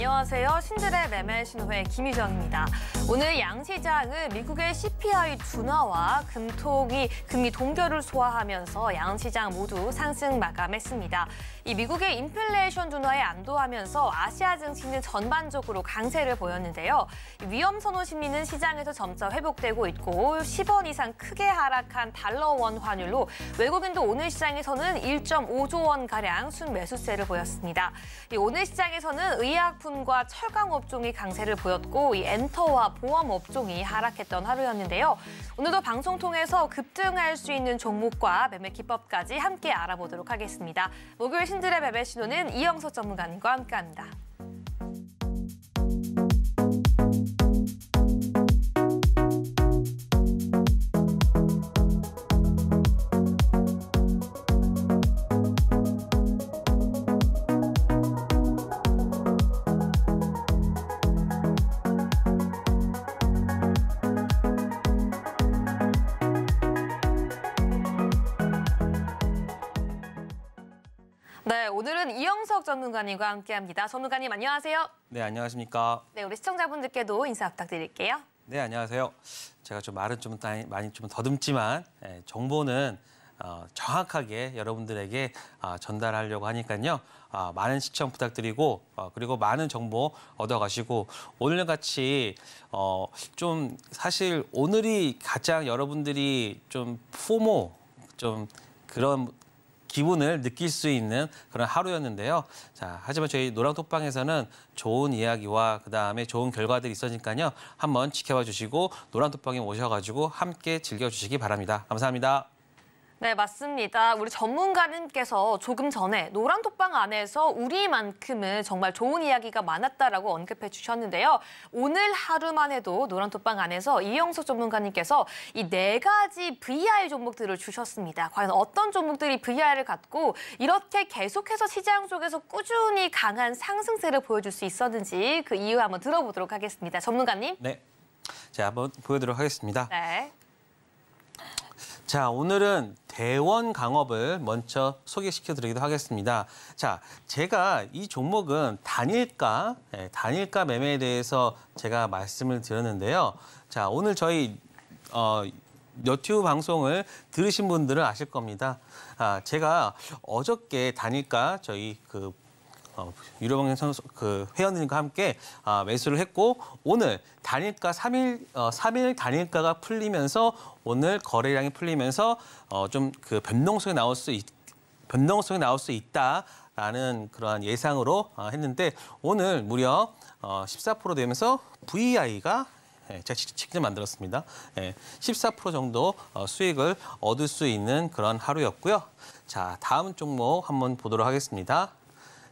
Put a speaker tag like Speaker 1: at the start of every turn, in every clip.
Speaker 1: 안녕하세요. 신들의 매매 신호회 김희정입니다. 오늘 양 시장은 미국의 CPI 둔화와 금통이 금리 동결을 소화하면서 양 시장 모두 상승 마감했습니다. 이 미국의 인플레이션 둔화에 안도하면서 아시아 증시는 전반적으로 강세를 보였는데요. 위험 선호 심리는 시장에서 점차 회복되고 있고 10원 이상 크게 하락한 달러 원 환율로 외국인도 오늘 시장에서는 1.5조 원 가량 순매수세를 보였습니다. 오늘 시장에서는 의약품 제품과 철강 업종이 강세를 보였고 이 엔터와 보험 업종이 하락했던 하루였는데요. 오늘도 방송 통해서 급등할 수 있는 종목과 매매 기법까지 함께 알아보도록 하겠습니다. 목요일 신들의 매매 신호는 이영석 전문가님과 함께합니다. 네, 오늘은 이영석 전문가님과 함께합니다. 전문가님 안녕하세요.
Speaker 2: 네, 안녕하십니까.
Speaker 1: 네, 우리 시청자분들께도 인사 부탁드릴게요.
Speaker 2: 네, 안녕하세요. 제가 좀 말은 좀 많이 좀 더듬지만 예, 정보는 어, 정확하게 여러분들에게 어, 전달하려고 하니까요. 어, 아, 많은 시청 부탁드리고 어, 그리고 많은 정보 얻어가시고 오늘같이 어, 좀 사실 오늘이 가장 여러분들이 좀 포모 좀 그런 기분을 느낄 수 있는 그런 하루였는데요. 자, 하지만 저희 노랑톡방에서는 좋은 이야기와 그다음에 좋은 결과들이 있으니까요. 한번 지켜봐 주시고 노랑톡방에 오셔가지고 함께 즐겨주시기 바랍니다. 감사합니다.
Speaker 1: 네, 맞습니다. 우리 전문가님께서 조금 전에 노란 톡방 안에서 우리만큼은 정말 좋은 이야기가 많았다라고 언급해 주셨는데요. 오늘 하루만 해도 노란 톡방 안에서 이영석 전문가님께서 이 네 가지 VR 종목들을 주셨습니다. 과연 어떤 종목들이 VR을 갖고 이렇게 계속해서 시장 속에서 꾸준히 강한 상승세를 보여줄 수 있었는지 그 이유 한번 들어보도록 하겠습니다. 전문가님.
Speaker 2: 네. 자, 한번 보여드리도록 하겠습니다. 네. 자, 오늘은 대원 강업을 먼저 소개시켜 드리기도 하겠습니다. 자, 제가 이 종목은 단일가, 예, 단일가 매매에 대해서 제가 말씀을 드렸는데요. 자, 오늘 저희 어, 유튜브 방송을 들으신 분들은 아실 겁니다. 아, 제가 어저께 단일가 저희 그 어, 유료 방송 선수, 그회원님과 함께 아, 매수를 했고 오늘 단일가 3일 어, 3일 단일가가 풀리면서 오늘 거래량이 풀리면서 어, 좀그 변동성이 나올 수 있, 변동성이 나올 수 있다라는 그러한 예상으로 어, 했는데 오늘 무려 어, 14% 되면서 VI가 예, 제가 직접 만들었습니다. 예, 14% 정도 어, 수익을 얻을 수 있는 그런 하루였고요. 자, 다음 종목 한번 보도록 하겠습니다.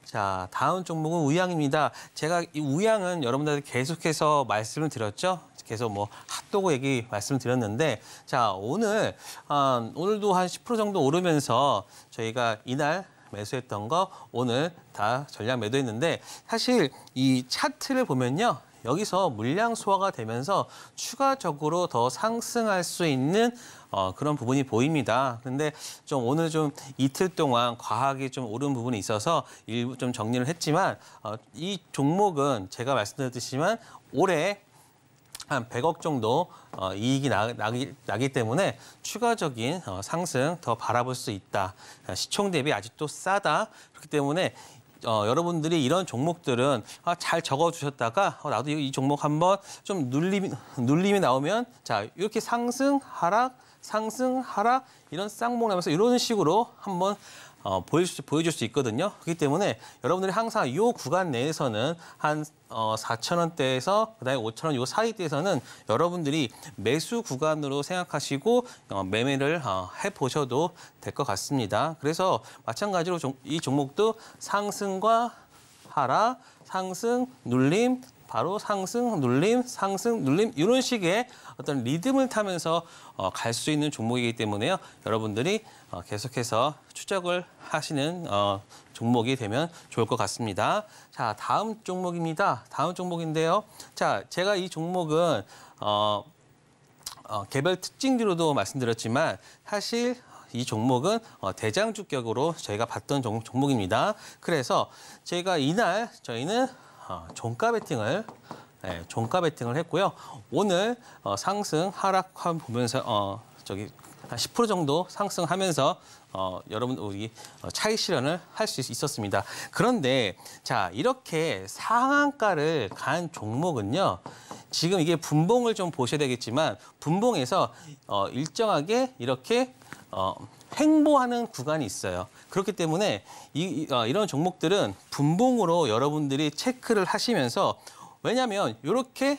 Speaker 2: 자, 다음 종목은 우양입니다. 제가 이 우양은 여러분들 계속해서 말씀을 드렸죠. 계속 뭐 핫도그 얘기 말씀드렸는데 을 자, 오늘 아, 오늘도 한 10% 정도 오르면서 저희가 이날 매수했던 거 오늘 다 전량 매도했는데 사실 이 차트를 보면요. 여기서 물량 소화가 되면서 추가적으로 더 상승할 수 있는 어, 그런 부분이 보입니다. 근데 좀 오늘 좀 이틀 동안 과학이 좀 오른 부분이 있어서 일부 좀 정리를 했지만 어, 이 종목은 제가 말씀드렸듯이만 올해 한 100억 정도 어, 이익이 나, 나기, 나기 때문에 추가적인 어, 상승 더 바라볼 수 있다. 어, 시총 대비 아직도 싸다. 그렇기 때문에 어, 여러분들이 이런 종목들은 아, 잘 적어주셨다가 어, 나도 이 종목 한번 좀 눌림, 눌림이 나오면 자 이렇게 상승, 하락, 상승, 하락 이런 쌍목나면서 이런 식으로 한번 어, 보여줄, 보여줄 수 있거든요. 그렇기 때문에 여러분들이 항상 이 구간 내에서는 한 어, 4,000원대에서 그다음에 5,000원 요 사이대에서는 여러분들이 매수 구간으로 생각하시고 어, 매매를 어, 해보셔도 될 것 같습니다. 그래서 마찬가지로 종, 이 종목도 상승과 하락, 상승, 눌림, 바로 상승, 눌림, 상승, 눌림 이런 식의 어떤 리듬을 타면서 어, 갈수 있는 종목이기 때문에요. 여러분들이 어, 계속해서 추적을 하시는 어, 종목이 되면 좋을 것 같습니다. 자, 다음 종목입니다. 다음 종목인데요. 자, 제가 이 종목은 어, 어, 개별 특징으로도 말씀드렸지만 사실 이 종목은 어, 대장주격으로 저희가 봤던 종목입니다. 그래서 제가 이날 저희는 아, 종가 베팅을 네, 종가 베팅을 했고요. 오늘 어, 상승 하락 한 보면서 어, 저기 한 10% 정도 상승하면서 어, 여러분 우리 어, 차익 실현을 할 수 있었습니다. 그런데 자 이렇게 상한가를 간 종목은요. 지금 이게 분봉을 좀 보셔야 되겠지만 분봉에서 어, 일정하게 이렇게 어, 횡보하는 구간이 있어요. 그렇기 때문에 이, 어, 이런 종목들은 분봉으로 여러분들이 체크를 하시면서 왜냐하면 이렇게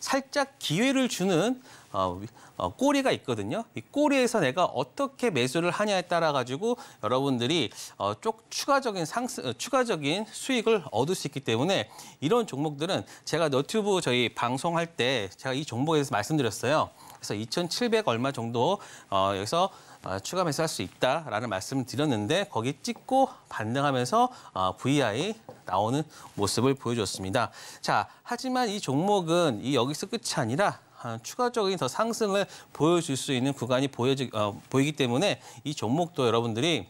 Speaker 2: 살짝 기회를 주는 어, 어, 꼬리가 있거든요. 이 꼬리에서 내가 어떻게 매수를 하냐에 따라 가지고 여러분들이 어, 쪽 추가적인 상승, 어, 추가적인 수익을 얻을 수 있기 때문에 이런 종목들은 제가 너튜브 저희 방송할 때 제가 이 종목에 대해서 말씀드렸어요. 그래서 2,700 얼마 정도 어, 여기서 어, 추가하면서 할수 있다라는 말씀을 드렸는데 거기 찍고 반등하면서 어, VI 나오는 모습을 보여줬습니다. 자, 하지만 이 종목은 이 여기서 끝이 아니라 어, 추가적인 더 상승을 보여줄 수 있는 구간이 보여지, 어, 보이기 때문에 이 종목도 여러분들이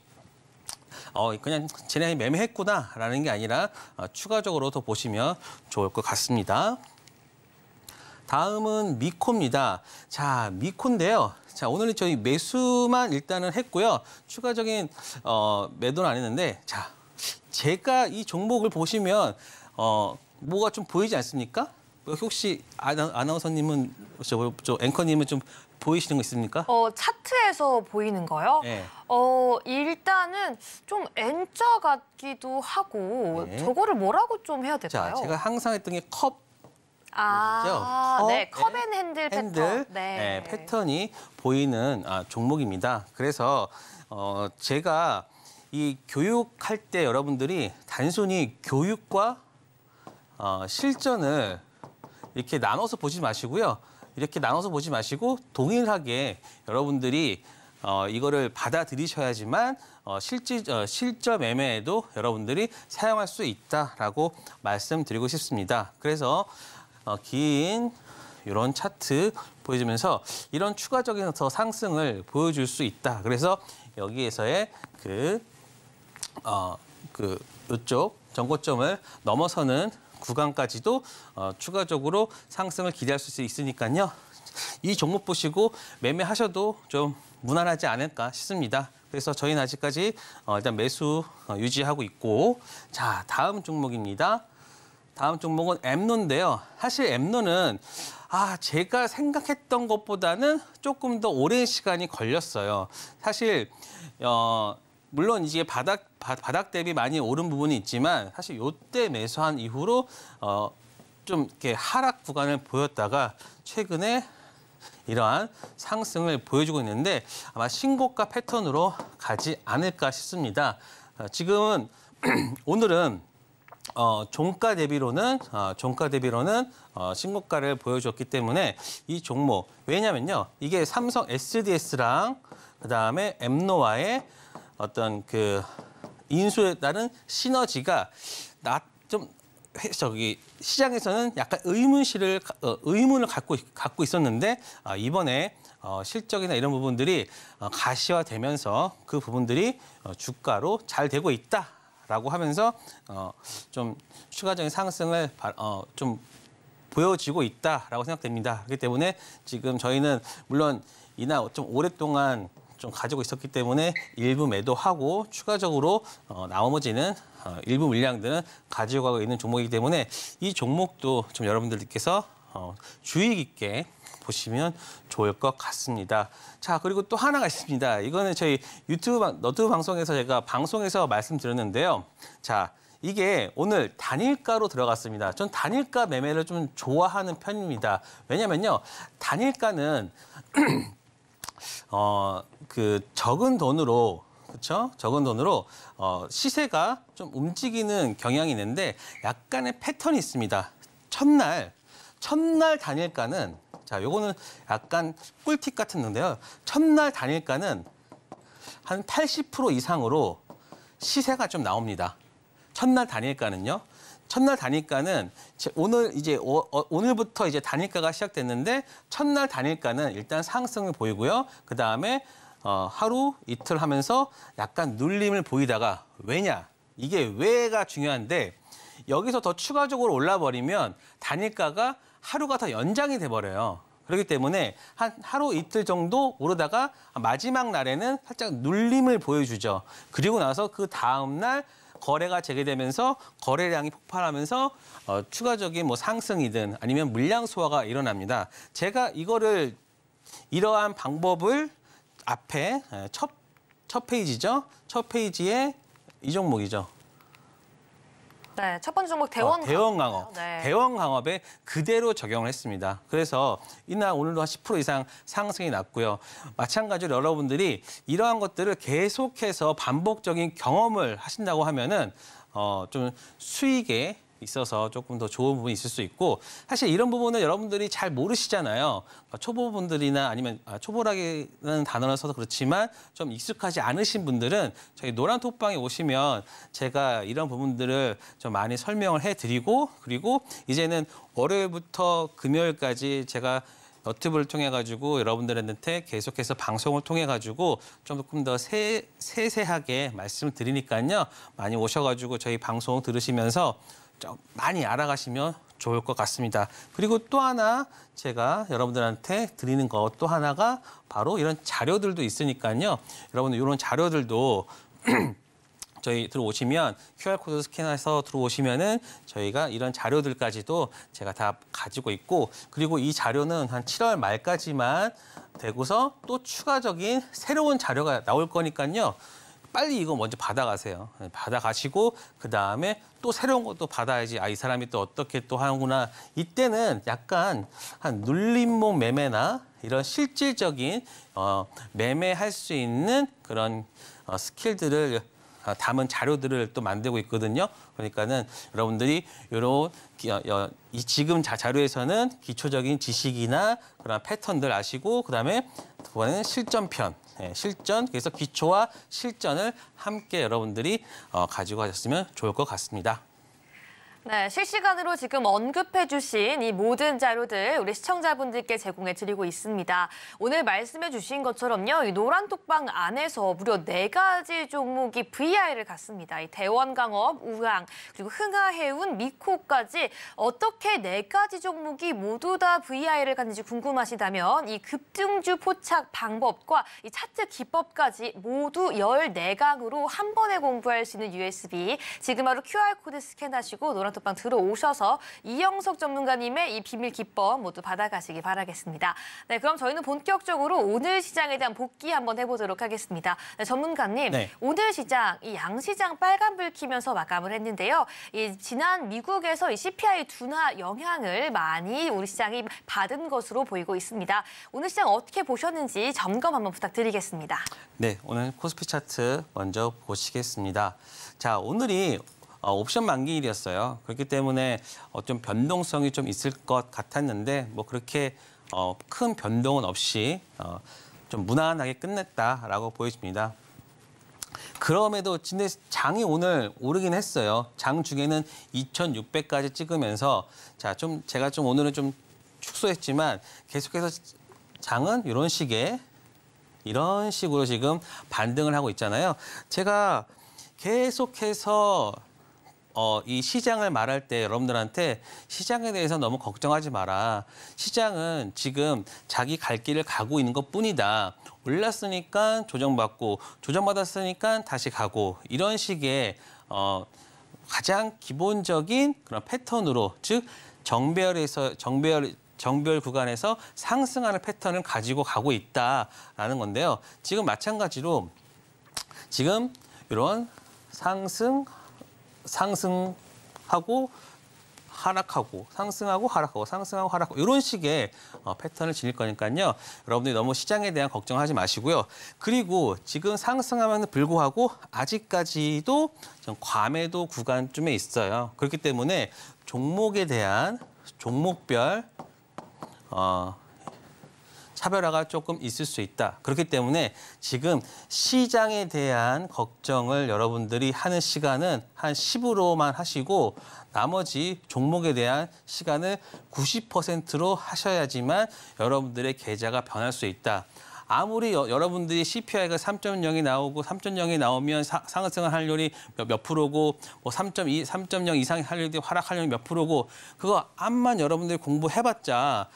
Speaker 2: 어, 그냥 진행이 매매했구나라는 게 아니라 어, 추가적으로 더 보시면 좋을 것 같습니다. 다음은 미코입니다. 자, 미코인데요. 자, 오늘은 저희 매수만 일단은 했고요. 추가적인 어, 매도는 안 했는데 자, 제가 이 종목을 보시면 어, 뭐가 좀 보이지 않습니까? 혹시 아나, 운서님은 저, 저 앵커님은 좀 보이시는 거 있습니까?
Speaker 1: 어 차트에서 보이는 거요? 네. 어 일단은 좀 N자 같기도 하고
Speaker 2: 네. 저거를 뭐라고 좀 해야 될까요? 자, 제가 항상 했던 게컵
Speaker 1: 아, 네, 컵앤 핸들, 네. 핸들 패턴. 네. 네,
Speaker 2: 패턴이 보이는 아, 종목입니다. 그래서 어, 제가 이 교육할 때 여러분들이 단순히 교육과 어, 실전을 이렇게 나눠서 보지 마시고요. 이렇게 나눠서 보지 마시고 동일하게 여러분들이 어, 이거를 받아들이셔야지만 어, 실지, 어, 실적 매매에도 여러분들이 사용할 수 있다라고 말씀드리고 싶습니다. 그래서 어, 긴 이런 차트 보여주면서 이런 추가적인 더 상승을 보여줄 수 있다. 그래서 여기에서의 그, 어, 그, 요쪽 정고점을 넘어서는 구간까지도 어, 추가적으로 상승을 기대할 수 있으니까요. 이 종목 보시고 매매하셔도 좀 무난하지 않을까 싶습니다. 그래서 저희는 아직까지 어, 일단 매수 어, 유지하고 있고 자 다음 종목입니다. 다음 종목은 엠론인데요. 사실 엠론은 아, 제가 생각했던 것보다는 조금 더 오랜 시간이 걸렸어요. 사실 어, 물론 이제 바닥 바, 닥 대비 많이 오른 부분이 있지만 사실 요때 매수한 이후로 어, 좀 이렇게 하락 구간을 보였다가 최근에 이러한 상승을 보여주고 있는데 아마 신고가 패턴으로 가지 않을까 싶습니다. 어, 지금은 오늘은 어, 종가 대비로는 어, 종가 대비로는 어, 신고가를 보여줬기 때문에 이 종목 왜냐면요 이게 삼성 SDS랑 그 다음에 엠노와의 어떤 그 인수에 따른 시너지가 나좀 저기 시장에서는 약간 의문시를 어, 의문을 갖고 갖고 있었는데 어, 이번에 어, 실적이나 이런 부분들이 어, 가시화되면서 그 부분들이 어, 주가로 잘 되고 있다. 라고 하면서 어, 좀 추가적인 상승을 어, 좀 보여지고 있다라고 생각됩니다. 그렇기 때문에 지금 저희는 물론 이날좀 오랫동안 좀 가지고 있었기 때문에 일부 매도하고 추가적으로 어, 나머지는 어, 일부 물량들은 가지고 가고 있는 종목이기 때문에 이 종목도 좀 여러분들께서 어, 주의 깊게 보시면 좋을 것 같습니다. 자, 그리고 또 하나가 있습니다. 이거는 저희 유튜브 너튜브 방송에서 제가 방송에서 말씀드렸는데요. 자, 이게 오늘 단일가로 들어갔습니다. 전 단일가 매매를 좀 좋아하는 편입니다. 왜냐면요. 단일가는 어, 그 적은 돈으로 그렇죠? 적은 돈으로 어, 시세가 좀 움직이는 경향이 있는데 약간의 패턴이 있습니다. 첫날 첫날 단일가는 자, 요거는 약간 꿀팁 같은데요. 첫날 단일가는 한 80% 이상으로 시세가 좀 나옵니다. 첫날 단일가는요. 첫날 단일가는 오늘 이제 어, 오늘부터 이제 단일가가 시작됐는데 첫날 단일가는 일단 상승을 보이고요. 그 다음에 어, 하루 이틀 하면서 약간 눌림을 보이다가 왜냐 이게 왜가 중요한데 여기서 더 추가적으로 올라 버리면 단일가가 하루가 더 연장이 돼 버려요. 그렇기 때문에 한 하루 이틀 정도 오르다가 마지막 날에는 살짝 눌림을 보여주죠. 그리고 나서 그 다음 날 거래가 재개되면서 거래량이 폭발하면서 어, 추가적인 뭐 상승이든 아니면 물량 소화가 일어납니다. 제가 이거를 이러한 방법을 앞에 첫, 첫 페이지죠. 첫 페이지에 이 종목이죠.
Speaker 1: 네, 첫 번째 종목 대원 어, 대원
Speaker 2: 강업. 네. 대원 강업에 그대로 적용을 했습니다. 그래서 이날 오늘도 한 10% 이상 상승이 났고요. 마찬가지로 여러분들이 이러한 것들을 계속해서 반복적인 경험을 하신다고 하면은 어, 좀 수익에 있어서 조금 더 좋은 부분이 있을 수 있고 사실 이런 부분은 여러분들이 잘 모르시잖아요. 그러니까 초보분들이나 아니면 아, 초보라는 단어를 써서 그렇지만 좀 익숙하지 않으신 분들은 저희 노란 톡방에 오시면 제가 이런 부분들을 좀 많이 설명을 해드리고 그리고 이제는 월요일부터 금요일까지 제가 너튜브를 통해 가지고 여러분들한테 계속해서 방송을 통해 가지고 조금 더 세, 세세하게 말씀을 드리니까요. 많이 오셔 가지고 저희 방송 들으시면서 좀 많이 알아가시면 좋을 것 같습니다. 그리고 또 하나 제가 여러분들한테 드리는 것 또 하나가 바로 이런 자료들도 있으니까요. 여러분들 이런 자료들도 저희 들어오시면 QR코드 스캔해서 들어오시면은 저희가 이런 자료들까지도 제가 다 가지고 있고 그리고 이 자료는 한 7월 말까지만 되고서 또 추가적인 새로운 자료가 나올 거니까요. 빨리 이거 먼저 받아가세요. 네, 받아가시고 그다음에 또 새로운 것도 받아야지 아이 사람이 또 어떻게 또 하는구나. 이때는 약간 한 눌림목 매매나 이런 실질적인 어, 매매할 수 있는 그런 어, 스킬들을 어, 담은 자료들을 또 만들고 있거든요. 그러니까는 여러분들이 이런 어, 이 지금 자료에서는 기초적인 지식이나 그런 패턴들 아시고 그다음에 두 번은 실전편 네, 실전, 그래서 기초와 실전을 함께 여러분들이 어, 가지고 가셨으면 좋을 것 같습니다.
Speaker 1: 네, 실시간으로 지금 언급해 주신 이 모든 자료들 우리 시청자분들께 제공해 드리고 있습니다. 오늘 말씀해 주신 것처럼요. 이 노란 톡방 안에서 무려 네 가지 종목이 VR을 갖습니다. 이 대원강업, 우항, 그리고 흥하해운, 미코까지 어떻게 네 가지 종목이 모두 다 VR을 갖는지 궁금하시다면 이 급등주 포착 방법과 이 차트 기법까지 모두 열네강으로한 번에 공부할 수 있는 USB 지금 바로 QR코드 스캔하시고 노란 단톡방 들어오셔서 이영석 전문가님의 이 비밀 기법 모두 받아가시기 바라겠습니다. 네, 그럼 저희는 본격적으로 오늘 시장에 대한 복귀 한번 해보도록 하겠습니다. 네, 전문가님, 네. 오늘 시장, 이 양시장 빨간불 키면서 마감을 했는데요. 이 지난 미국에서 이 CPI 둔화 영향을 많이 우리 시장이 받은 것으로 보이고 있습니다. 오늘 시장 어떻게 보셨는지 점검 한번 부탁드리겠습니다.
Speaker 2: 네, 오늘 코스피 차트 먼저 보시겠습니다. 자, 오늘이 어, 옵션 만기일이었어요. 그렇기 때문에 어, 좀 변동성이 좀 있을 것 같았는데 뭐 그렇게 어, 큰 변동은 없이 어, 좀 무난하게 끝냈다라고 보여집니다. 그럼에도 근데 장이 오늘 오르긴 했어요. 장 중에는 2,600까지 찍으면서 자좀 제가 좀 오늘은 좀 축소했지만 계속해서 장은 이런 식의 이런 식으로 지금 반등을 하고 있잖아요. 제가 계속해서 어, 이 시장을 말할 때 여러분들한테 시장에 대해서 너무 걱정하지 마라. 시장은 지금 자기 갈 길을 가고 있는 것 뿐이다. 올랐으니까 조정받고, 조정받았으니까 다시 가고, 이런 식의 어, 가장 기본적인 그런 패턴으로, 즉, 정배열에서, 정배열, 정별 구간에서 상승하는 패턴을 가지고 가고 있다라는 건데요. 지금 마찬가지로 지금 이런 상승, 상승하고 하락하고 상승하고 하락하고 상승하고 하락하고 이런 식의 어, 패턴을 지닐 거니까요. 여러분들이 너무 시장에 대한 걱정하지 마시고요. 그리고 지금 상승하면 불구하고 아직까지도 과매도 구간쯤에 있어요. 그렇기 때문에 종목에 대한 종목별 어, 차별화가 조금 있을 수 있다. 그렇기 때문에 지금 시장에 대한 걱정을 여러분들이 하는 시간은 한 10으로만 하시고 나머지 종목에 대한 시간을 90%로 하셔야지만 여러분들의 계좌가 변할 수 있다. 아무리 여, 러분들이 CPI가 3.0이 나오고 3.0이 나오면 사, 상승할확 률이 몇, 몇 프로고 뭐 3.2, 3.0 이상의 할 률이 하락할 률이 몇 프로고 그거 암만 여러분들이 공부해봤자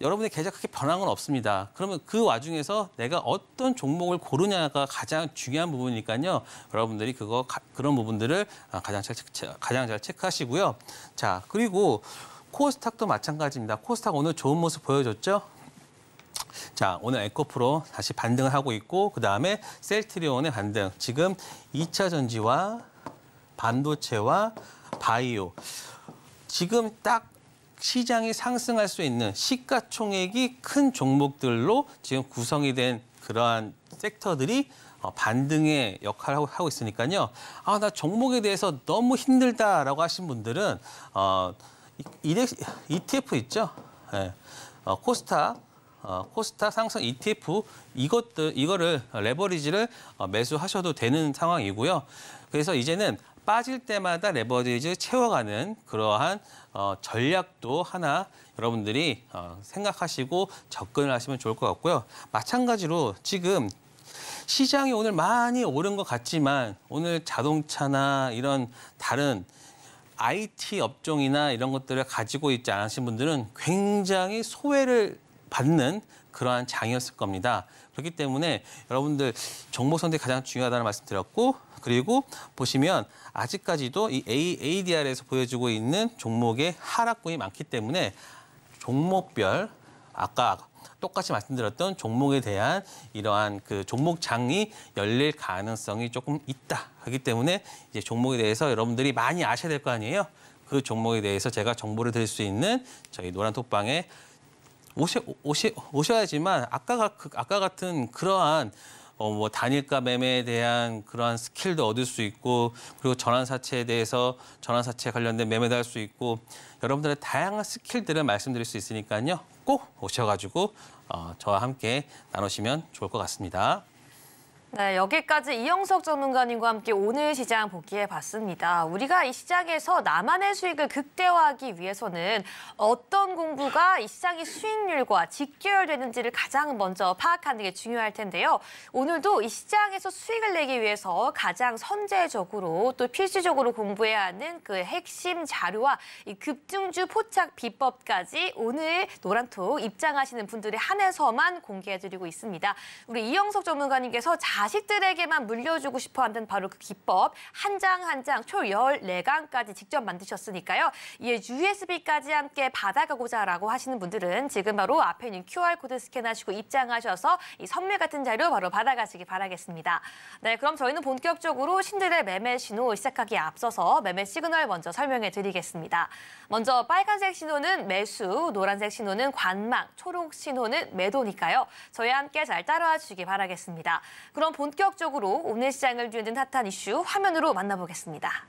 Speaker 2: 여러분의 계좌가 크게 변한 건 없습니다. 그러면 그 와중에서 내가 어떤 종목을 고르냐가 가장 중요한 부분이니까요. 여러분들이 그거 가, 그런 부분들을 아, 가장 잘 가장 잘 체크하시고요. 자, 그리고 코스닥도 마찬가지입니다. 코스닥 오늘 좋은 모습 보여줬죠? 자, 오늘 에코프로 다시 반등을 하고 있고 그다음에 셀트리온의 반등. 지금 2차 전지와 반도체와 바이오 지금 딱 시장이 상승할 수 있는 시가총액이 큰 종목들로 지금 구성이 된 그러한 섹터들이 어, 반등의 역할을 하고 있으니까요. 아, 나 종목에 대해서 너무 힘들다라고 하신 분들은 어, ETF 있죠? 예. 어, 코스타 어, 코스타 상승 ETF 이것들 이거를 레버리지를 어, 매수하셔도 되는 상황이고요. 그래서 이제는 빠질 때마다 레버리지 를 채워가는 그러한 어, 전략도 하나 여러분들이 어, 생각하시고 접근을 하시면 좋을 것 같고요. 마찬가지로 지금 시장이 오늘 많이 오른 것 같지만 오늘 자동차나 이런 다른 IT 업종이나 이런 것들을 가지고 있지 않으신 분들은 굉장히 소외를 받는 그러한 장이었을 겁니다. 그렇기 때문에 여러분들 종목 선택 가장 중요하다는 말씀드렸고 그리고 보시면 아직까지도 이 AADR에서 보여주고 있는 종목의 하락분이 많기 때문에 종목별 아까 똑같이 말씀드렸던 종목에 대한 이러한 그 종목장이 열릴 가능성이 조금 있다. 하기 때문에 이제 종목에 대해서 여러분들이 많이 아셔야 될 거 아니에요. 그 종목에 대해서 제가 정보를 드릴 수 있는 저희 노란 톡방에 오셔, 오셔, 오셔야지만 아까, 그, 아까 같은 그러한 어, 뭐 단일가 매매에 대한 그러한 스킬도 얻을 수 있고 그리고 전환사채에 대해서 전환사채 관련된 매매도 할 수 있고 여러분들의 다양한 스킬들을 말씀드릴 수 있으니까요. 꼭 오셔가지고 어, 저와 함께 나누시면 좋을 것 같습니다.
Speaker 1: 네, 여기까지 이영석 전문가님과 함께 오늘 시장 보기에 봤습니다. 우리가 이 시장에서 나만의 수익을 극대화하기 위해서는 어떤 공부가 이 시장의 수익률과 직결되는지를 가장 먼저 파악하는 게 중요할 텐데요. 오늘도 이 시장에서 수익을 내기 위해서 가장 선제적으로 또 필수적으로 공부해야 하는 그 핵심 자료와 이 급등주 포착 비법까지 오늘 노란톡 입장하시는 분들에 한해서만 공개해드리고 있습니다. 우리 이영석 전문가님께서 잘 자식들에게만 물려주고 싶어 한다는 바로 그 기법 한 장 한 장총 열네 강까지 직접 만드셨으니까요. 이에 USB까지 함께 받아가고자라고 하시는 분들은 지금 바로 앞에 있는 QR코드 스캔하시고 입장하셔서 이 선물 같은 자료 바로 받아가시기 바라겠습니다. 네, 그럼 저희는 본격적으로 신들의 매매 신호 시작하기에 앞서서 매매 시그널 먼저 설명해 드리겠습니다. 먼저 빨간색 신호는 매수, 노란색 신호는 관망, 초록 신호는 매도니까요. 저희와 함께 잘 따라와 주시기 바라겠습니다. 그럼 그럼 본격적으로 오늘 시장을 뒤흔든 핫한 이슈 화면으로 만나보겠습니다.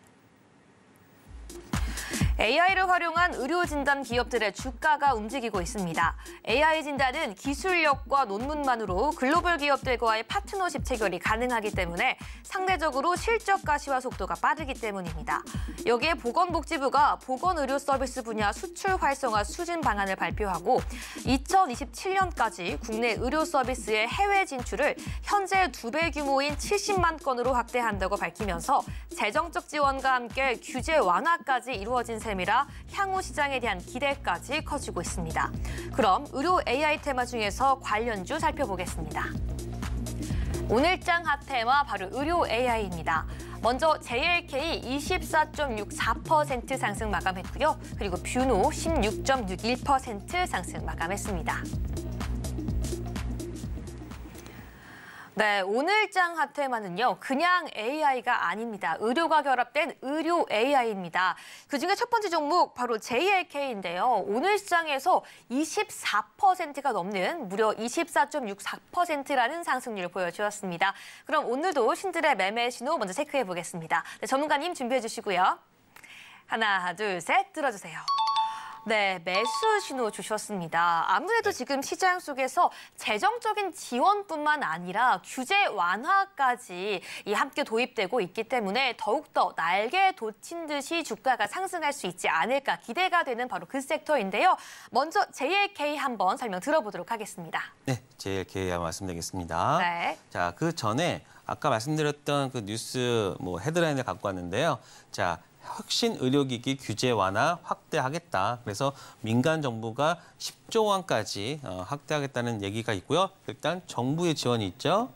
Speaker 1: AI를 활용한 의료 진단 기업들의 주가가 움직이고 있습니다. AI 진단은 기술력과 논문만으로 글로벌 기업들과의 파트너십 체결이 가능하기 때문에 상대적으로 실적 가시화 속도가 빠르기 때문입니다. 여기에 보건복지부가 보건의료 서비스 분야 수출 활성화 추진 방안을 발표하고 2027년까지 국내 의료 서비스의 해외 진출을 현재 두 배 규모인 70만 건으로 확대한다고 밝히면서 재정적 지원과 함께 규제 완화까지 이루어진 셈이라 향후 시장에 대한 기대까지 커지고 있습니다. 그럼 의료 AI 테마 중에서 관련주 살펴보겠습니다. 오늘 장 핫테마 바로 의료 AI입니다. 먼저 JLK 24.64% 상승 마감했고요. 그리고 뷰노 16.61% 상승 마감했습니다. 네, 오늘장 하트에마는요 그냥 AI가 아닙니다. 의료가 결합된 의료 AI입니다. 그중에 첫 번째 종목 바로 JLK인데요. 오늘 시장에서 24%가 넘는 무려 24.64%라는 상승률을 보여주었습니다. 그럼 오늘도 신들의 매매 신호 먼저 체크해 보겠습니다. 네, 전문가님 준비해 주시고요. 하나, 둘, 셋 들어주세요. 네, 매수 신호 주셨습니다. 아무래도 네. 지금 시장 속에서 재정적인 지원뿐만 아니라 규제 완화까지 함께 도입되고 있기 때문에 더욱더 날개 돋친 듯이 주가가 상승할 수 있지 않을까 기대가 되는 바로 그 섹터인데요. 먼저 JLK 한번 설명 들어보도록 하겠습니다.
Speaker 2: 네, JLK 말씀드리겠습니다. 네. 자, 그 전에 아까 말씀드렸던 그 뉴스 뭐 헤드라인을 갖고 왔는데요. 자, 혁신 의료기기 규제 완화 확대하겠다. 그래서 민간 정부가 10조 원까지 어, 확대하겠다는 얘기가 있고요. 일단 정부의 지원이 있죠.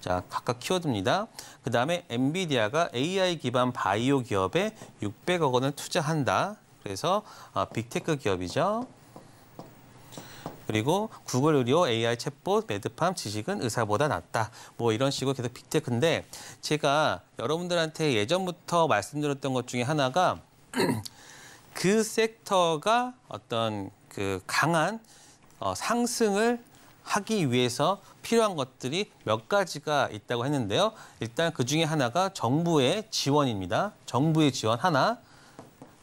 Speaker 2: 자, 각각 키워드입니다. 그 다음에 엔비디아가 AI 기반 바이오 기업에 600억 원을 투자한다. 그래서 어, 빅테크 기업이죠. 그리고 구글 의료, AI 챗봇, 매드팜 지식은 의사보다 낫다. 뭐 이런 식으로 계속 빅테크인데 제가 여러분들한테 예전부터 말씀드렸던 것 중에 하나가 그 섹터가 어떤 그 강한 어, 상승을 하기 위해서 필요한 것들이 몇 가지가 있다고 했는데요. 일단 그 중에 하나가 정부의 지원입니다. 정부의 지원 하나,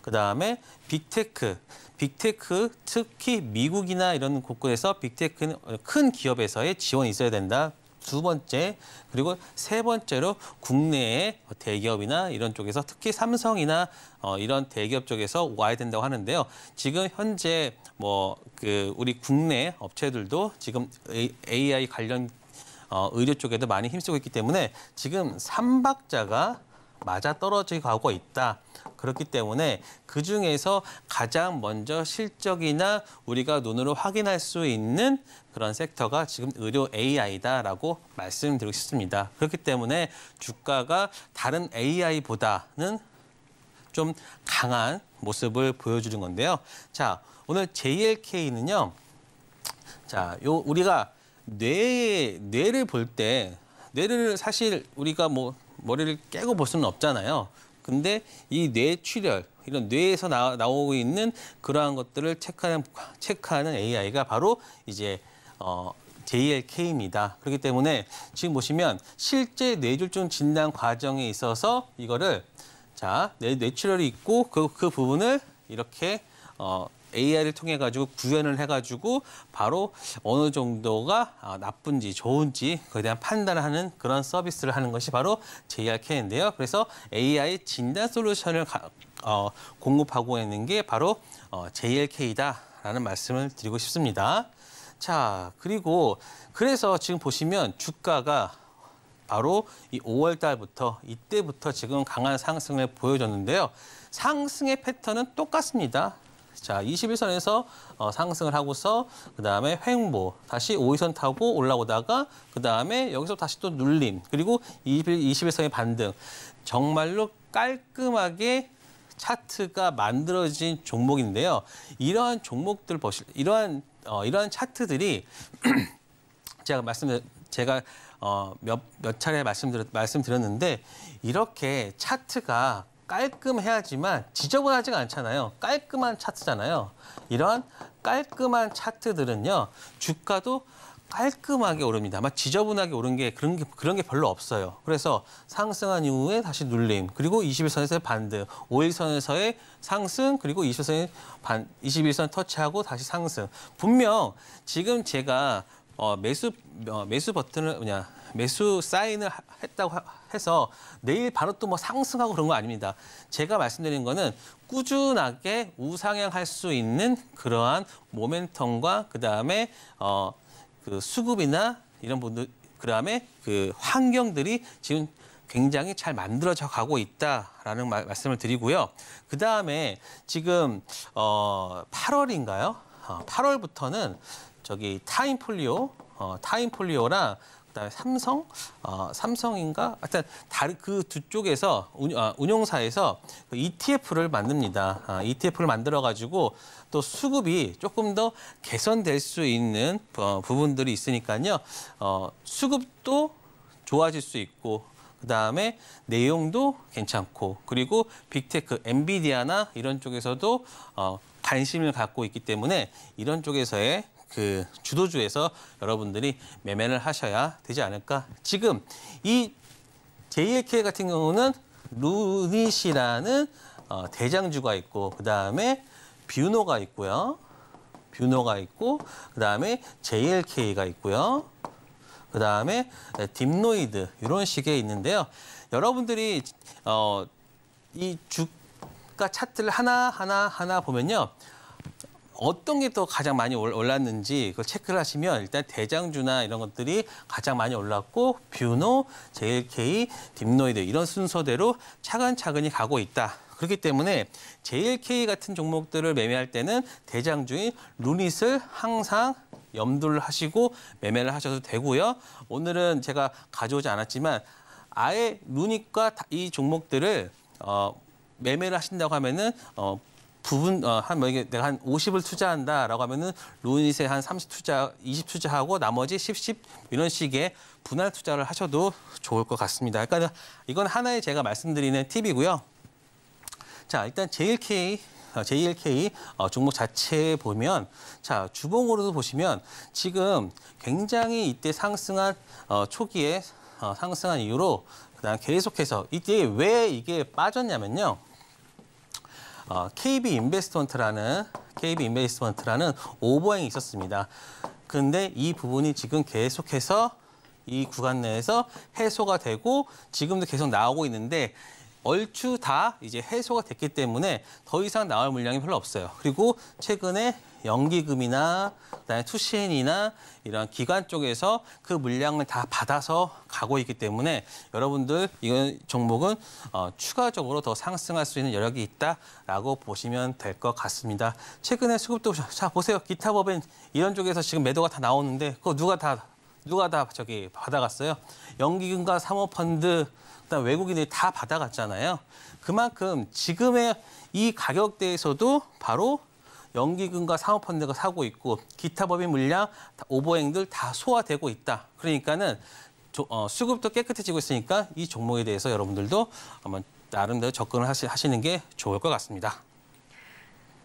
Speaker 2: 그 다음에 빅테크. 빅테크, 특히 미국이나 이런 곳곳에서 빅테크는 큰 기업에서의 지원이 있어야 된다. 두 번째, 그리고 세 번째로 국내의 대기업이나 이런 쪽에서 특히 삼성이나 어, 이런 대기업 쪽에서 와야 된다고 하는데요. 지금 현재 뭐 그 우리 국내 업체들도 지금 AI 관련 어, 의료 쪽에도 많이 힘쓰고 있기 때문에 지금 삼박자가 맞아떨어지고 있다. 그렇기 때문에 그중에서 가장 먼저 실적이나 우리가 눈으로 확인할 수 있는 그런 섹터가 지금 의료 AI다라고 말씀드리고 싶습니다. 그렇기 때문에 주가가 다른 AI보다는 좀 강한 모습을 보여주는 건데요. 자, 오늘 JLK는요. 자, 요 우리가 뇌 뇌를 볼 때 뇌를 사실 우리가 뭐 머리를 깨고 볼 수는 없잖아요. 근데 이 뇌출혈, 이런 뇌에서 나, 나오고 있는 그러한 것들을 체크하는, 체크하는 AI가 바로 이제 어, JLK입니다. 그렇기 때문에 지금 보시면 실제 뇌졸중 진단 과정에 있어서 이거를 자, 뇌, 뇌출혈이 있고 그, 그 부분을 이렇게 어, AI를 통해 가지고 구현을 해 가지고 바로 어느 정도가 아, 나쁜지 좋은지 그에 대한 판단을 하는 그런 서비스를 하는 것이 바로 JRK인데요. 그래서 AI 진단 솔루션을 가, 어, 공급하고 있는 게 바로 어, JLK다라는 말씀을 드리고 싶습니다. 자, 그리고 그래서 지금 보시면 주가가 바로 이 5월 달부터 이때부터 지금 강한 상승을 보여줬는데요. 상승의 패턴은 똑같습니다. 자, 21선에서 어, 상승을 하고서 그다음에 횡보. 다시 5위선 타고 올라오다가 그다음에 여기서 다시 또 눌림. 그리고 21, 21선의 반등. 정말로 깔끔하게 차트가 만들어진 종목인데요. 이러한 종목들 보실 이러한 어, 이러한 차트들이 제가 말씀 제가 어, 몇, 몇 차례 말씀드렸, 말씀드렸는데 이렇게 차트가 깔끔해야지만 지저분하지가 않잖아요. 깔끔한 차트잖아요. 이런 깔끔한 차트들은요. 주가도 깔끔하게 오릅니다. 아마 지저분하게 오른 게 그런 게 그런 게 별로 없어요. 그래서 상승한 이후에 다시 눌림, 그리고 21선에서의 반등, 5일선에서의 상승, 그리고 20선의 반 21선 터치하고 다시 상승. 분명 지금 제가 어, 매수 어, 매수 버튼을 뭐냐 매수 사인을 했다고 해서 내일 바로 또 뭐 상승하고 그런 거 아닙니다. 제가 말씀드린 거는 꾸준하게 우상향할 수 있는 그러한 모멘텀과 그다음에 어, 그 수급이나 이런 분들 그다음에 그 환경들이 지금 굉장히 잘 만들어져 가고 있다라는 말, 말씀을 드리고요. 그다음에 지금 어 8월인가요? 어, 8월부터는 저기 타임폴리오 어, 타임폴리오랑 그다음에 삼성, 어, 삼성인가? 하여튼 다른 그두 쪽에서 운, 아, 운용사에서 그 ETF를 만듭니다. 아, ETF를 만들어 가지고 또 수급이 조금 더 개선될 수 있는 어, 부분들이 있으니까요. 어, 수급도 좋아질 수 있고 그다음에 내용도 괜찮고 그리고 빅테크 엔비디아나 이런 쪽에서도 어, 관심을 갖고 있기 때문에 이런 쪽에서의 그 주도주에서 여러분들이 매매를 하셔야 되지 않을까. 지금 이 JLK 같은 경우는 루닛이라는 어, 대장주가 있고 그다음에 뷰노가 있고요. 뷰노가 있고 그다음에 JLK가 있고요. 그다음에 딥노이드 이런 식의 있는데요. 여러분들이 어, 이 주가 차트를 하나 하나 하나 보면요. 어떤 게 더 가장 많이 올랐는지 그걸 체크를 하시면 일단 대장주나 이런 것들이 가장 많이 올랐고 뷰노, JLK, 딥노이드 이런 순서대로 차근차근히 가고 있다. 그렇기 때문에 JLK 같은 종목들을 매매할 때는 대장주인 루닛을 항상 염두를 하시고 매매를 하셔도 되고요. 오늘은 제가 가져오지 않았지만 아예 루닛과 이 종목들을 어, 매매를 하신다고 하면은 어, 부분 어, 한뭐 이게 내가 한 50을 투자한다라고 하면은 로니세 한30 투자, 20 투자하고 나머지 10, 10 이런 식의 분할 투자를 하셔도 좋을 것 같습니다. 그러니까 이건 하나의 제가 말씀드리는 팁이고요. 자, 일단 JLK JLK 어, 어, 종목 자체 보면 자 주봉으로도 보시면 지금 굉장히 이때 상승한 어, 초기에 상승한 이후로 그다음 계속해서 이때 왜 이게 빠졌냐면요. 어, KB 인베스트먼트라는 KB 인베스트먼트라는 오버행이 있었습니다. 근데 이 부분이 지금 계속해서 이 구간 내에서 해소가 되고 지금도 계속 나오고 있는데 얼추 다 이제 해소가 됐기 때문에 더 이상 나올 물량이 별로 없어요. 그리고 최근에 연기금이나 그다음에 투신이나 이런 기관 쪽에서 그 물량을 다 받아서 가고 있기 때문에 여러분들 이 종목은 어, 추가적으로 더 상승할 수 있는 여력이 있다라고 보시면 될 것 같습니다. 최근에 수급도 자 보세요 기타법인 이런 쪽에서 지금 매도가 다 나오는데 그거 누가 다 누가 다 저기 받아갔어요. 연기금과 사모펀드 그다음 외국인들이 다 받아갔잖아요. 그만큼 지금의 이 가격대에서도 바로 연기금과 사모펀드가 사고 있고 기타 법인 물량, 오버행들 다 소화되고 있다. 그러니까는 어, 수급도 깨끗해지고 있으니까 이 종목에 대해서 여러분들도 아마 나름대로 접근을 하시, 하시는 게 좋을 것 같습니다.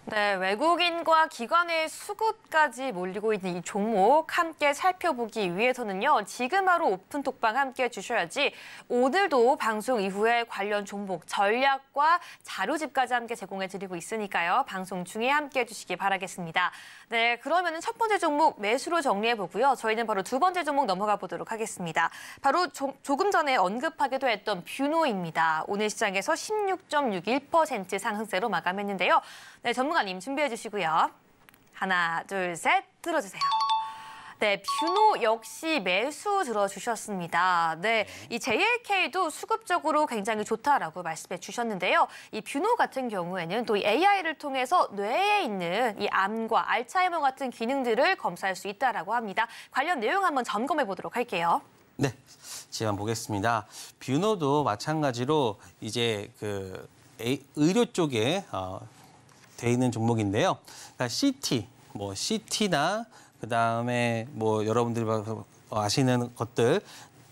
Speaker 1: 네, 외국인과 기관의 수급까지 몰리고 있는 이 종목 함께 살펴보기 위해서는요. 지금 바로 오픈 독방 함께 해주셔야지 오늘도 방송 이후에 관련 종목 전략과 자료집까지 함께 제공해드리고 있으니까요. 방송 중에 함께 해주시기 바라겠습니다. 네, 그러면 첫 번째 종목 매수로 정리해보고요. 저희는 바로 두 번째 종목 넘어가 보도록 하겠습니다. 바로 조, 조금 전에 언급하기도 했던 뷰노입니다. 오늘 시장에서 16.61% 상승세로 마감했는데요. 네, 전문가님 준비해 주시고요. 하나, 둘, 셋, 들어주세요. 네, 뷰노 역시 매수 들어주셨습니다. 네, 네. 이 JLK도 수급적으로 굉장히 좋다라고 말씀해 주셨는데요. 이 뷰노 같은 경우에는 또 AI를 통해서 뇌에 있는 이 암과 알츠하이머 같은 기능들을 검사할 수 있다라고 합니다. 관련 내용 한번 점검해 보도록 할게요. 네,
Speaker 2: 제가 보겠습니다. 뷰노도 마찬가지로 이제 그 의료 쪽에 어, 돼 있는 종목인데요. 그러니까 CT, 뭐 CT나 그 다음에 뭐 여러분들이 아시는 것들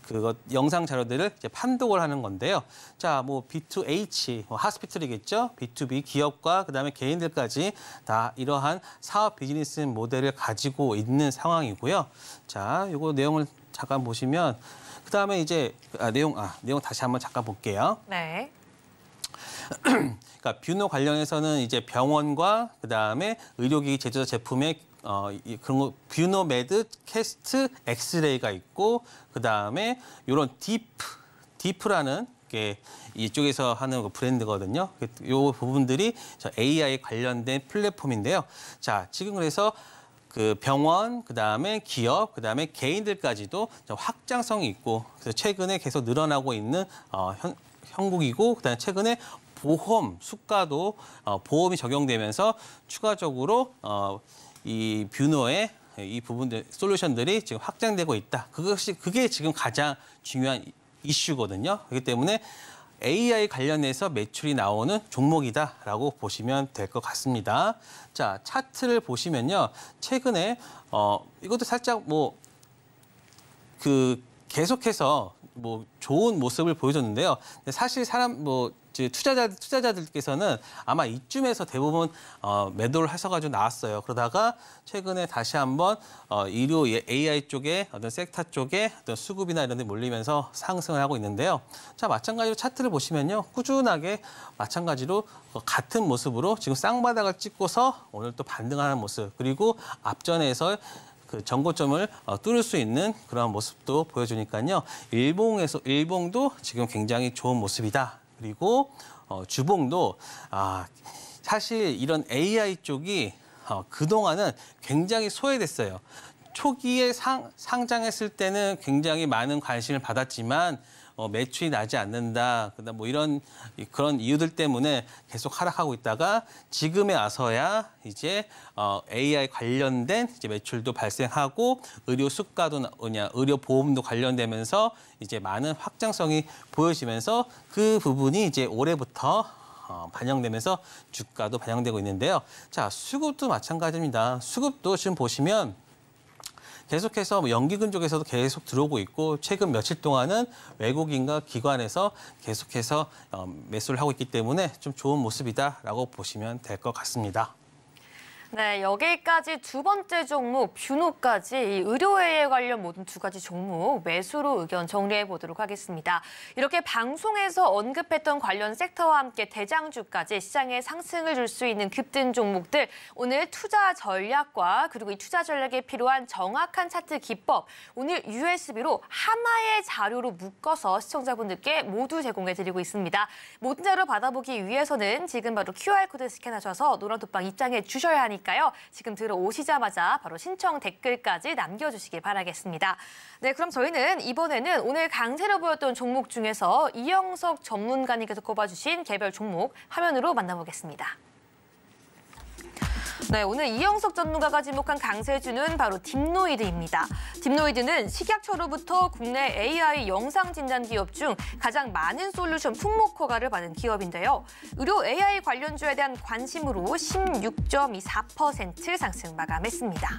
Speaker 2: 그것 영상 자료들을 이제 판독을 하는 건데요. 자, 뭐 B2H, 뭐 하스피털이겠죠. B2B 기업과 그다음에 개인들까지 다 이러한 사업 비즈니스 모델을 가지고 있는 상황이고요. 자, 요거 내용을 잠깐 보시면 그다음에 이제 아, 내용 아, 내용 다시 한번 잠깐 볼게요. 네. 그러니까 뷰노 관련해서는 이제 병원과 그다음에 의료기기 제조사 제품의 어, 이, 그런 거뷰노매드 캐스트 엑스레이가 있고 그다음에 요런딥 디프라는 게 이쪽에서 하는 그 브랜드거든요. 그, 요 부분들이 저 AI 관련된 플랫폼인데요. 자, 지금 그래서 그 병원, 그 다음에 기업, 그 다음에 개인들까지도 확장성이 있고 그래서 최근에 계속 늘어나고 있는 어, 현, 형국이고 그다음에 최근에 보험 수가도 어, 보험이 적용되면서 추가적으로 어, 이뷰노의이 부분들 솔루션들이 지금 확장되고 있다. 그것이 그게 지금 가장 중요한 이슈거든요. 그렇기 때문에 AI 관련해서 매출이 나오는 종목이다라고 보시면 될 것 같습니다. 자 차트를 보시면요, 최근에 어 이것도 살짝 뭐 그 계속해서 뭐 좋은 모습을 보여줬는데요. 사실 사람 뭐 투자자 투자자들께서는 아마 이쯤에서 대부분 어, 매도를 하셔가지고 나왔어요. 그러다가 최근에 다시 한번 어, 의료 AI 예, 쪽에 어떤 섹터 쪽에 어떤 수급이나 이런 데 몰리면서 상승을 하고 있는데요. 자 마찬가지로 차트를 보시면요, 꾸준하게 마찬가지로 어, 같은 모습으로 지금 쌍바닥을 찍고서 오늘 또 반등하는 모습 그리고 앞전에서 그 전고점을 어, 뚫을 수 있는 그러한 모습도 보여주니까요. 일봉에서 일봉도 지금 굉장히 좋은 모습이다 그리고 어, 주봉도 아, 사실 이런 AI 쪽이 어, 그동안은 굉장히 소외됐어요. 초기에 상, 상장했을 때는 굉장히 많은 관심을 받았지만 어, 매출이 나지 않는다. 그다음 뭐 이런 그런 이유들 때문에 계속 하락하고 있다가 지금에 와서야 이제 어, AI 관련된 이제 매출도 발생하고 의료 수가도 뭐냐 의료 보험도 관련되면서 이제 많은 확장성이 보여지면서 그 부분이 이제 올해부터 어, 반영되면서 주가도 반영되고 있는데요. 자, 수급도 마찬가지입니다. 수급도 지금 보시면 계속해서 뭐 연기근 쪽에서도 계속 들어오고 있고 최근 며칠 동안은 외국인과 기관에서 계속해서 어, 매수를 하고 있기 때문에 좀 좋은 모습이다라고 보시면 될 것 같습니다.
Speaker 1: 네, 여기까지 두 번째 종목 뷰노까지 의료에 관련 모든 두 가지 종목 매수로 의견 정리해 보도록 하겠습니다. 이렇게 방송에서 언급했던 관련 섹터와 함께 대장주까지 시장에 상승을 줄 수 있는 급등 종목들 오늘 투자 전략과 그리고 이 투자 전략에 필요한 정확한 차트 기법 오늘 USB로 하나의 자료로 묶어서 시청자분들께 모두 제공해 드리고 있습니다. 모든 자료 받아보기 위해서는 지금 바로 QR코드 스캔하셔서 노란 톡방 입장해 주셔야 하니까 테니까요. 지금 들어오시자마자 바로 신청 댓글까지 남겨주시기 바라겠습니다. 네, 그럼 저희는 이번에는 오늘 강세로 보였던 종목 중에서 이영석 전문가님께서 꼽아주신 개별 종목 화면으로 만나보겠습니다. 네, 오늘 이영석 전문가가 지목한 강세주는 바로 딥노이드입니다. 딥노이드는 식약처로부터 국내 AI 영상 진단 기업 중 가장 많은 솔루션 품목 허가를 받은 기업인데요. 의료 AI 관련주에 대한 관심으로 16.24% 상승 마감했습니다.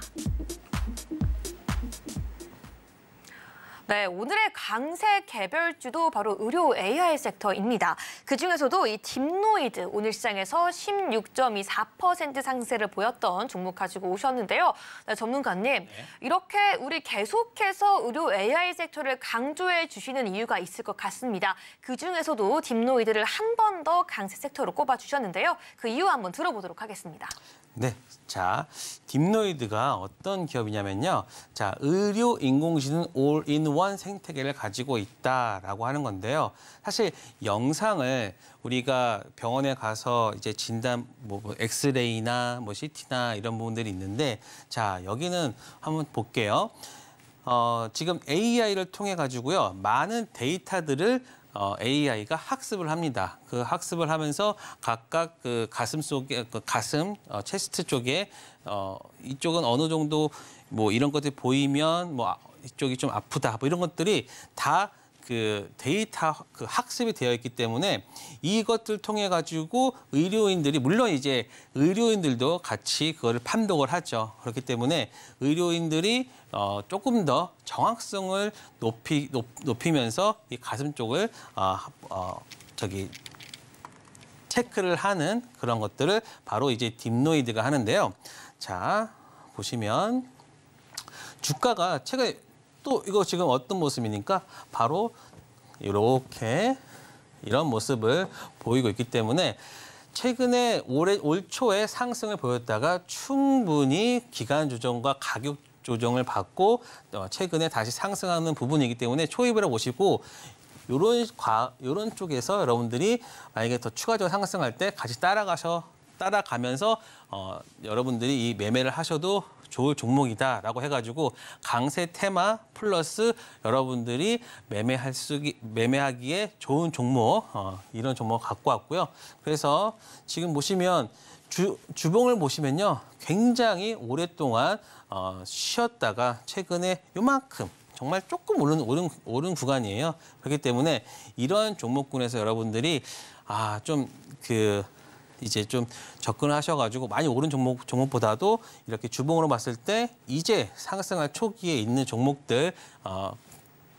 Speaker 1: 네, 오늘의 강세 개별주도 바로 의료 AI 섹터입니다. 그중에서도 이 딥노이드 오늘 시장에서 16.24% 상세를 보였던 종목 가지고 오셨는데요. 네, 전문가님, 네. 이렇게 우리 계속해서 의료 AI 섹터를 강조해 주시는 이유가 있을 것 같습니다. 그중에서도 딥노이드를 한 번 더 강세 섹터로 꼽아주셨는데요. 그 이유 한번 들어보도록 하겠습니다.
Speaker 2: 네. 자, 딥노이드가 어떤 기업이냐면요. 자, 의료 인공지능 올인원 생태계를 가지고 있다라고 하는 건데요. 사실 영상을 우리가 병원에 가서 이제 진단 뭐, 뭐 엑스레이나 뭐 CT나 이런 부분들이 있는데 자, 여기는 한번 볼게요. 어, 지금 AI를 통해 가지고요. 많은 데이터들을 어, AI가 학습을 합니다. 그 학습을 하면서 각각 그 가슴 속에 그 가슴 어, 체스트 쪽에 어, 이쪽은 어느 정도 뭐 이런 것들이 보이면 뭐 아, 이쪽이 좀 아프다 뭐 이런 것들이 다그 데이터 그 학습이 되어 있기 때문에 이것들 통해 가지고 의료인들이 물론 이제 의료인들도 같이 그거를 판독을 하죠. 그렇기 때문에 의료인들이 어, 조금 더 정확성을 높이 높, 높이면서 이 가슴 쪽을 어, 어, 저기 체크를 하는 그런 것들을 바로 이제 딥노이드가 하는데요. 자 보시면 주가가 최근 에또 이거 지금 어떤 모습이니까 바로 이렇게 이런 모습을 보이고 있기 때문에 최근에 올해 올 초에 상승을 보였다가 충분히 기간 조정과 가격 조정을 받고 어, 최근에 다시 상승하는 부분이기 때문에 초입을 보시고 요런 과 요런 쪽에서 여러분들이 만약에 더 추가적으로 상승할 때 같이 따라가셔 따라가면서 어, 여러분들이 이 매매를 하셔도 좋을 종목이다라고 해가지고 강세 테마 플러스 여러분들이 매매할 수기 매매하기에 좋은 종목 어, 이런 종목 갖고 왔고요. 그래서 지금 보시면 주, 주봉을 보시면요. 굉장히 오랫동안 어, 쉬었다가 최근에 요만큼 정말 조금 오른, 오른, 오른 구간이에요. 그렇기 때문에 이런 종목군에서 여러분들이 아, 좀그 이제 좀 접근하셔가지고 많이 오른 종목 종목보다도 이렇게 주봉으로 봤을 때 이제 상승할 초기에 있는 종목들 어,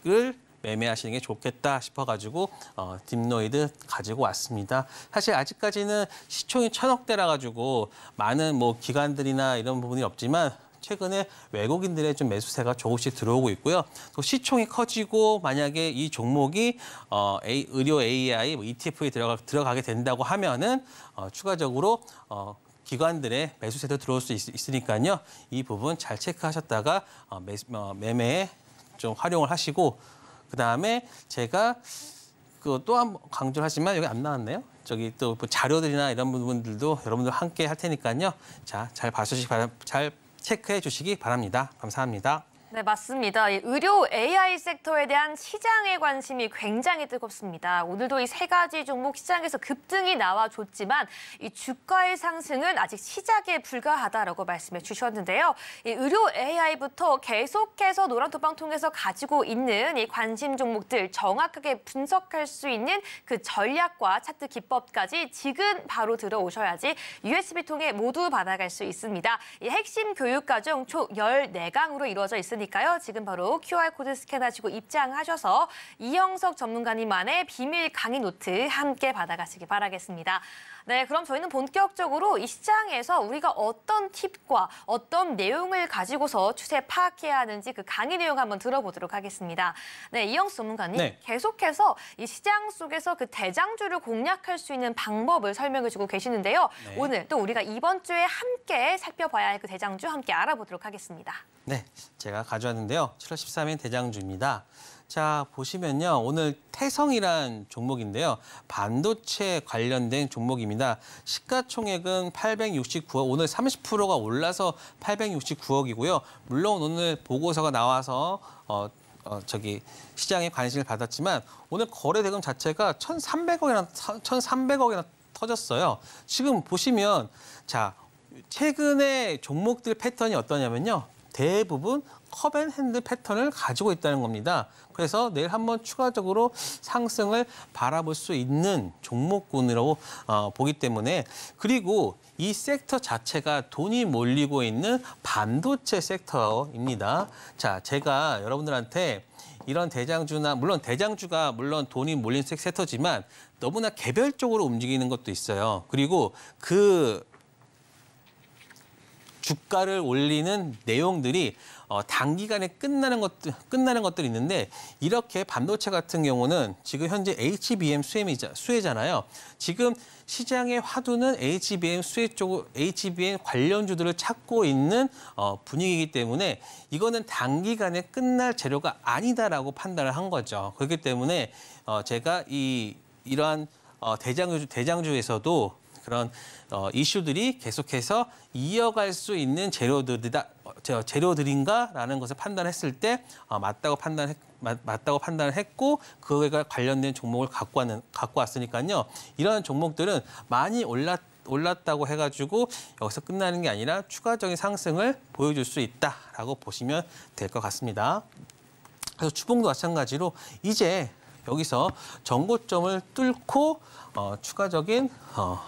Speaker 2: 을 매매하시는 게 좋겠다 싶어가지고 어, 딥노이드 가지고 왔습니다. 사실 아직까지는 시총이 천억대라 가지고 많은 뭐 기관들이나 이런 부분이 없지만 최근에 외국인들의 좀 매수세가 조금씩 들어오고 있고요. 또 시총이 커지고 만약에 이 종목이 어, A, 의료 AI, 뭐 ETF에 들어가, 들어가게 된다고 하면은 어, 추가적으로 어, 기관들의 매수세도 들어올 수 있, 으니까요이 부분 잘 체크하셨다가 어, 매, 어, 매매에 좀 활용을 하시고 그다음에 제가 그 또한 강조 하지만 여기 안 나왔네요. 저기 또 뭐 자료들이나 이런 부분들도 여러분들 함께 할 테니까요. 자, 잘 봐주시기 바랍니다. 잘 체크해 주시기 바랍니다. 감사합니다.
Speaker 1: 네, 맞습니다. 의료 AI 섹터에 대한 시장의 관심이 굉장히 뜨겁습니다. 오늘도 이 세 가지 종목 시장에서 급등이 나와줬지만 이 주가의 상승은 아직 시작에 불과하다라고 말씀해 주셨는데요. 이 의료 AI부터 계속해서 노란토방 통해서 가지고 있는 이 관심 종목들 정확하게 분석할 수 있는 그 전략과 차트 기법까지 지금 바로 들어오셔야지 USB 통해 모두 받아갈 수 있습니다. 이 핵심 교육 과정 총 14강으로 이루어져 있습니다. 있으니까요. 지금 바로 QR코드 스캔하시고 입장하셔서 이영석 전문가님만의 비밀 강의 노트 함께 받아가시기 바라겠습니다. 네, 그럼 저희는 본격적으로 이 시장에서 우리가 어떤 팁과 어떤 내용을 가지고서 추세 파악해야 하는지 그 강의 내용 한번 들어보도록 하겠습니다. 네, 이영수 전문가님 네. 계속해서 이 시장 속에서 그 대장주를 공략할 수 있는 방법을 설명해 주고 계시는데요. 네. 오늘 또 우리가 이번 주에 함께 살펴봐야 할 그 대장주 함께 알아보도록 하겠습니다.
Speaker 2: 네, 제가 가져왔는데요. 7월 13일 대장주입니다. 자, 보시면요. 오늘 태성이란 종목인데요. 반도체 관련된 종목입니다. 시가총액은 869억, 오늘 30%가 올라서 869억이고요. 물론 오늘 보고서가 나와서 어, 어, 저기 시장에 관심을 받았지만 오늘 거래 대금 자체가 1,300억이나 1,300억이나 터졌어요. 지금 보시면 자 최근에 종목들 패턴이 어떠냐면요. 대부분 컵앤핸드 패턴을 가지고 있다는 겁니다. 그래서 내일 한번 추가적으로 상승을 바라볼 수 있는 종목군으로 어, 보기 때문에 그리고 이 섹터 자체가 돈이 몰리고 있는 반도체 섹터입니다. 자, 제가 여러분들한테 이런 대장주나 물론 대장주가 물론 돈이 몰린 섹터지만 너무나 개별적으로 움직이는 것도 있어요. 그리고 그 주가를 올리는 내용들이 어, 단기간에 끝나는 것들 끝나는 것들이 있는데 이렇게 반도체 같은 경우는 지금 현재 HBM 수혜이자 수혜잖아요. 지금 시장의 화두는 HBM 수혜 쪽 HBM 관련주들을 찾고 있는 어, 분위기이기 때문에 이거는 단기간에 끝날 재료가 아니다라고 판단을 한 거죠. 그렇기 때문에 어, 제가 이 이러한 어, 대장주 대장주에서도 그런 어, 이슈들이 계속해서 이어갈 수 있는 재료들이다. 어, 제가 재료들인가라는 것을 판단했을 때 어, 맞다고 판단했 맞다고 판단을 했고 그거에 관련된 종목을 갖고 왔는 갖고 왔으니까요. 이러한 종목들은 많이 올랐 올랐다고 해가지고 여기서 끝나는 게 아니라 추가적인 상승을 보여줄 수 있다라고 보시면 될 것 같습니다. 그래서 추봉도 마찬가지로 이제 여기서 전고점을 뚫고 어, 추가적인 어,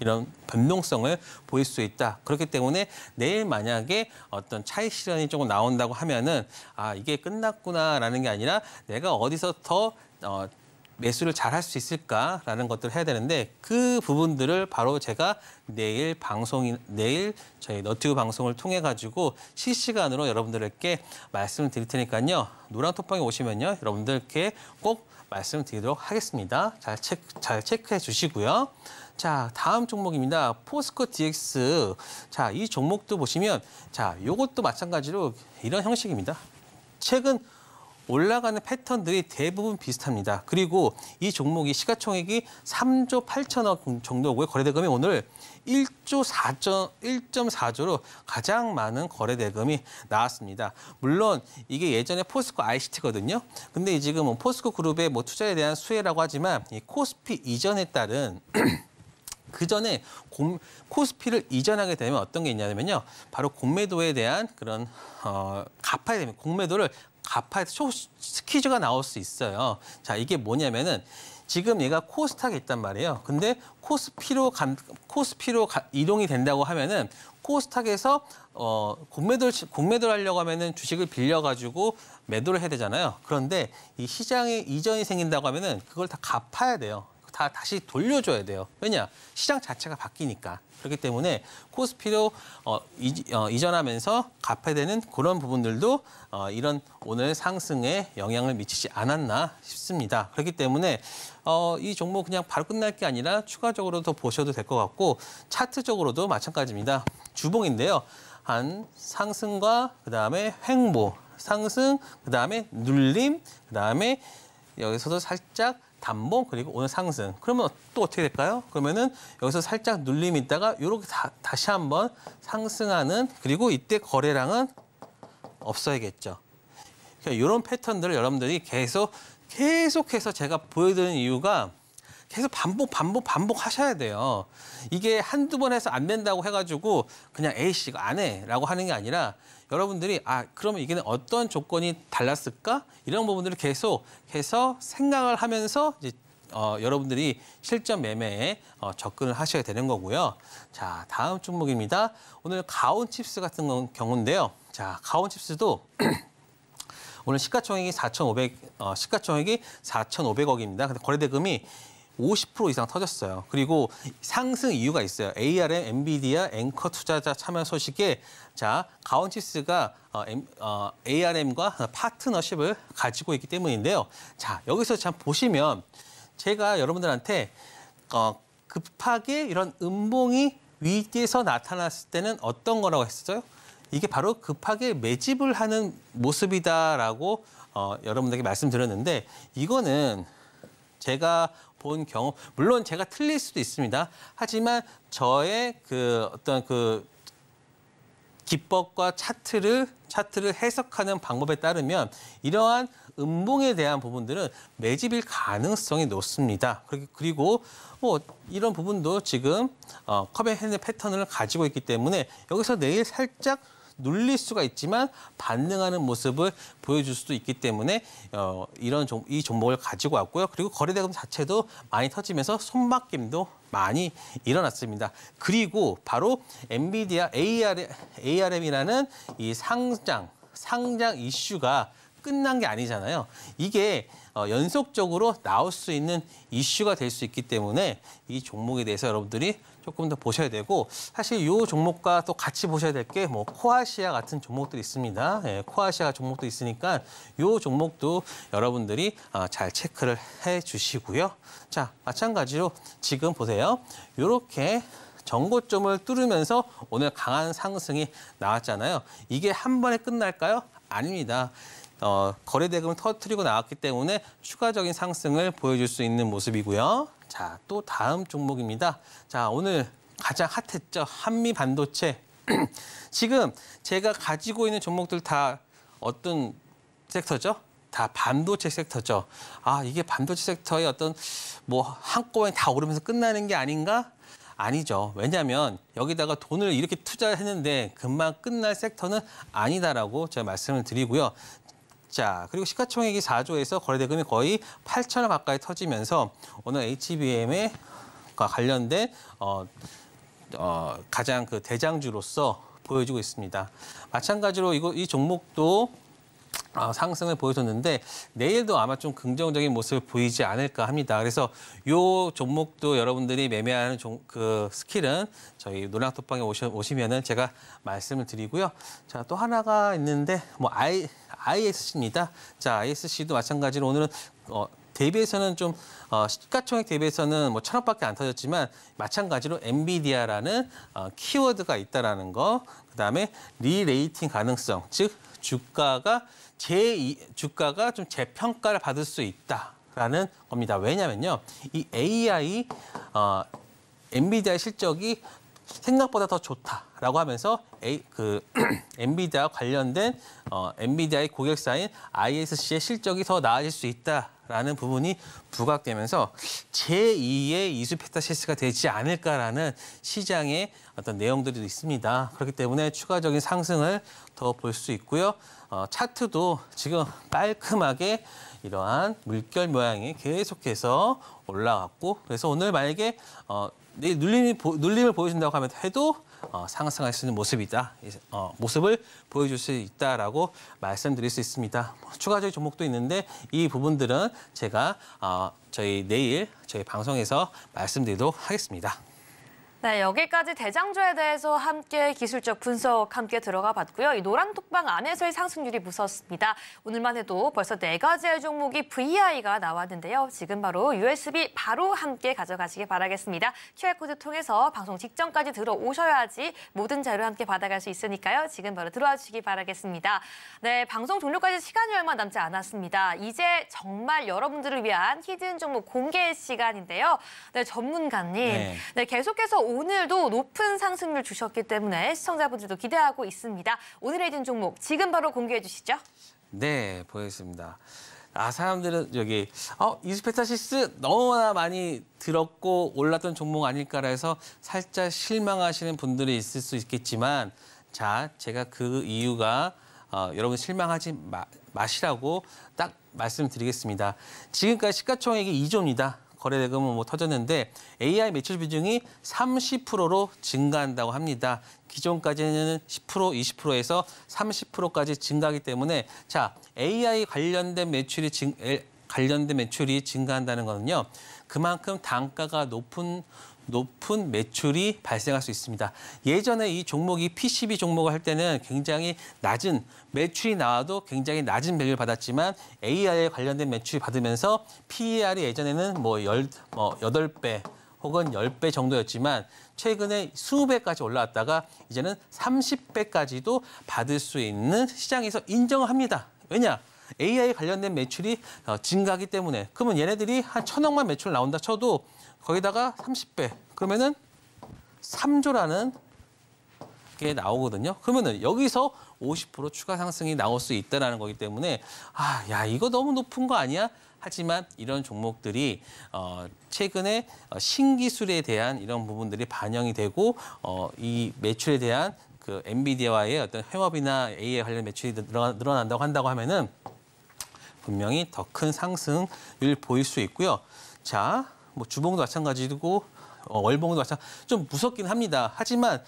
Speaker 2: 이런 변명성을 보일 수 있다. 그렇기 때문에 내일 만약에 어떤 차익 실현이 조금 나온다고 하면은 아 이게 끝났구나라는 게 아니라 내가 어디서 더 어, 매수를 잘 할 수 있을까라는 것들을 해야 되는데 그 부분들을 바로 제가 내일 방송이 내일 저희 너튜브 방송을 통해 가지고 실시간으로 여러분들께 말씀을 드릴 테니까요. 노랑톡방에 오시면요. 여러분들께 꼭 말씀드리도록 하겠습니다. 잘, 체크, 잘 체크해 주시고요. 자, 다음 종목입니다. 포스코 DX. 자, 이 종목도 보시면 자, 요것도 마찬가지로 이런 형식입니다. 최근 올라가는 패턴들이 대부분 비슷합니다. 그리고 이 종목이 시가총액이 3조 8천억 정도고요. 거래대금이 오늘 1조 4조, 1.4조로 가장 많은 거래대금이 나왔습니다. 물론 이게 예전에 포스코 ICT거든요. 근데 지금 은 포스코 그룹의 뭐 투자에 대한 수혜라고 하지만 이 코스피 이전에 따른 그 전에 코스피를 이전하게 되면 어떤 게 있냐면요. 바로 공매도에 대한 그런 어, 갚아야 됩니다. 공매도를 갚아야 초 스퀴즈가 나올 수 있어요. 자, 이게 뭐냐면은 지금 얘가 코스닥에 있단 말이에요. 근데 코스피로 간, 코스피로 가, 이동이 된다고 하면은 코스닥에서 어, 공매도를 공매도를 하려고 하면은 주식을 빌려 가지고 매도를 해야 되잖아요. 그런데 이 시장에 이전이 생긴다고 하면은 그걸 다 갚아야 돼요. 다 다시 돌려줘야 돼요. 왜냐? 시장 자체가 바뀌니까. 그렇기 때문에 코스피로 어, 이, 어, 이전하면서 갚아되는 그런 부분들도 어, 이런 오늘 상승에 영향을 미치지 않았나 싶습니다. 그렇기 때문에 어, 이 종목 그냥 바로 끝날 게 아니라 추가적으로 더 보셔도 될 것 같고 차트적으로도 마찬가지입니다. 주봉인데요. 한 상승과 그다음에 횡보, 상승, 그다음에 눌림, 그다음에 여기서도 살짝 단봉 그리고 오늘 상승. 그러면 또 어떻게 될까요? 그러면은 여기서 살짝 눌림 있다가 이렇게 다, 다시 한번 상승하는 그리고 이때 거래량은 없어야겠죠. 이런 그러니까 패턴들을 여러분들이 계속 계속해서 제가 보여드리는 이유가 계속 반복, 반복, 반복 하셔야 돼요. 이게 한두 번 해서 안 된다고 해가지고 그냥 a 씨가안 해. 라고 하는 게 아니라 여러분들이 아 그러면 이게 어떤 조건이 달랐을까 이런 부분들을 계속 해서 생각을 하면서 이제 어, 여러분들이 실전 매매에 어, 접근을 하셔야 되는 거고요. 자 다음 종목입니다. 오늘 가온 칩스 같은 경우인데요. 자 가온 칩스도 오늘 시가총액이 4,500 어, 시가총액이 4,500억입니다. 근데 거래대금이 50% 이상 터졌어요. 그리고 상승 이유가 있어요. ARM, 엔비디아, 앵커 투자자 참여 소식에 자 가온치스가 어, M, 어, ARM과 파트너십을 가지고 있기 때문인데요. 자 여기서 참 보시면 제가 여러분들한테 어, 급하게 이런 음봉이 위에서 나타났을 때는 어떤 거라고 했었어요? 이게 바로 급하게 매집을 하는 모습이다라고 어, 여러분들에게 말씀드렸는데 이거는 제가 본경우 물론 제가 틀릴 수도 있습니다. 하지만 저의 그 어떤 그 기법과 차트를 차트를 해석하는 방법에 따르면 이러한 음봉에 대한 부분들은 매집일 가능성이 높습니다. 그리고 뭐 이런 부분도 지금 어, 컵의 핸드 패턴을 가지고 있기 때문에 여기서 내일 살짝 눌릴 수가 있지만 반응하는 모습을 보여줄 수도 있기 때문에 어, 이런 종, 이 종목을 가지고 왔고요. 그리고 거래대금 자체도 많이 터지면서 손맡김도 많이 일어났습니다. 그리고 바로 엔비디아 ARM, ARM이라는 이 상장 상장 이슈가 끝난 게 아니잖아요. 이게 어, 연속적으로 나올 수 있는 이슈가 될 수 있기 때문에 이 종목에 대해서 여러분들이 조금 더 보셔야 되고 사실 이 종목과 또 같이 보셔야 될 게 뭐 코아시아 같은 종목들이 있습니다. 예, 코아시아 종목도 있으니까 이 종목도 여러분들이 어, 잘 체크를 해주시고요. 자 마찬가지로 지금 보세요. 이렇게 정고점을 뚫으면서 오늘 강한 상승이 나왔잖아요. 이게 한 번에 끝날까요? 아닙니다. 어, 거래 대금을 터뜨리고 나왔기 때문에 추가적인 상승을 보여줄 수 있는 모습이고요. 자, 또 다음 종목입니다. 자, 오늘 가장 핫했죠. 한미 반도체. 지금 제가 가지고 있는 종목들 다 어떤 섹터죠? 다 반도체 섹터죠. 아, 이게 반도체 섹터의 어떤 뭐 한꺼번에 다 오르면서 끝나는 게 아닌가? 아니죠. 왜냐하면 여기다가 돈을 이렇게 투자했는데 금방 끝날 섹터는 아니다라고 제가 말씀을 드리고요. 자, 그리고 시가총액이 4조에서 거래대금이 거의 8천억 가까이 터지면서 오늘 HBM에 관련된 어, 어, 가장 그 대장주로서 보여지고 있습니다. 마찬가지로 이거, 이 종목도 어, 상승을 보여줬는데 내일도 아마 좀 긍정적인 모습을 보이지 않을까 합니다. 그래서 요 종목도 여러분들이 매매하는 종, 그 스킬은 저희 노량톡방에 오시, 면은 제가 말씀을 드리고요. 자, 또 하나가 있는데 뭐 I, ISC입니다. 자, ISC도 마찬가지로 오늘은 어, 대비해서는 좀 어, 시가총액 대비해서는 뭐 천억밖에 안 터졌지만 마찬가지로 엔비디아라는 어, 키워드가 있다라는 거, 그다음에 리레이팅 가능성, 즉 주가가 재 주가가 좀 재평가를 받을 수 있다라는 겁니다. 왜냐면요, 이 AI 어, 엔비디아의 실적이 생각보다 더 좋다라고 하면서 A, 그 엔비디아 관련된 어, 엔비디아의 고객사인 ISC의 실적이 더 나아질 수 있다. 라는 부분이 부각되면서 제2의 이수페타시스가 되지 않을까라는 시장의 어떤 내용들이 있습니다. 그렇기 때문에 추가적인 상승을 더 볼 수 있고요. 어, 차트도 지금 깔끔하게 이러한 물결 모양이 계속해서 올라왔고 그래서 오늘 만약에 어, 눌림이, 눌림을 보여준다고 하면 해도 어, 상승할 수 있는 모습이다. 어, 모습을 보여줄 수 있다라고 말씀드릴 수 있습니다. 뭐, 추가적인 종목도 있는데 이 부분들은 제가 어, 저희 내일 저희 방송에서 말씀드리도록 하겠습니다.
Speaker 1: 네, 여기까지 대장주에 대해서 함께 기술적 분석 함께 들어가 봤고요. 이 노란 톡방 안에서의 상승률이 무섭습니다. 오늘만 해도 벌써 네 가지의 종목이 VI가 나왔는데요. 지금 바로 USB 바로 함께 가져가시길 바라겠습니다. QR코드 통해서 방송 직전까지 들어오셔야지 모든 자료 함께 받아갈 수 있으니까요. 지금 바로 들어와 주시기 바라겠습니다. 네, 방송 종료까지 시간이 얼마 남지 않았습니다. 이제 정말 여러분들을 위한 히든 종목 공개 시간인데요. 네, 전문가님. 네, 네 계속해서 오늘도 높은 상승률 주셨기 때문에 시청자분들도 기대하고 있습니다. 오늘의 진 종목 지금 바로 공개해 주시죠.
Speaker 2: 네, 보겠습니다. 아 사람들은 여기 어 이스페타시스 너무나 많이 들었고 올랐던 종목 아닐까라 해서 살짝 실망하시는 분들이 있을 수 있겠지만 자 제가 그 이유가 어, 여러분 실망하지 마, 마시라고 딱 말씀드리겠습니다. 지금까지 시가총액이 2조입니다. 거래대금은 뭐 터졌는데 AI 매출 비중이 30%로 증가한다고 합니다. 기존까지는 10% 20%에서 30%까지 증가하기 때문에 자 AI 관련된 매출이 증 관련된 매출이 증가한다는 거는요. 그만큼 단가가 높은 높은 매출이 발생할 수 있습니다. 예전에 이 종목이 PCB 종목을 할 때는 굉장히 낮은 매출이 나와도 굉장히 낮은 밸류를 받았지만 AI에 관련된 매출이 받으면서 PER이 예전에는 뭐 열, 뭐여배 혹은 1 0배 정도였지만 최근에 수백 배까지 올라왔다가 이제는 3 0 배까지도 받을 수 있는 시장에서 인정을 합니다. 왜냐? AI 관련된 매출이 어, 증가하기 때문에 그러면 얘네들이 한 천억만 매출 나온다 쳐도 거기다가 30배. 그러면은 3조라는 게 나오거든요. 그러면은 여기서 50% 추가 상승이 나올 수 있다라는 거기 때문에 아, 야, 이거 너무 높은 거 아니야? 하지만 이런 종목들이 어, 최근에 어, 신기술에 대한 이런 부분들이 반영이 되고 어, 이 매출에 대한 그 엔비디아와의 어떤 회업이나 AI 관련 매출이 늘어난다고 한다고 하면은 분명히 더 큰 상승을 보일 수 있고요. 자, 뭐 주봉도 마찬가지고 어, 월봉도 마찬가지 좀 무섭긴 합니다. 하지만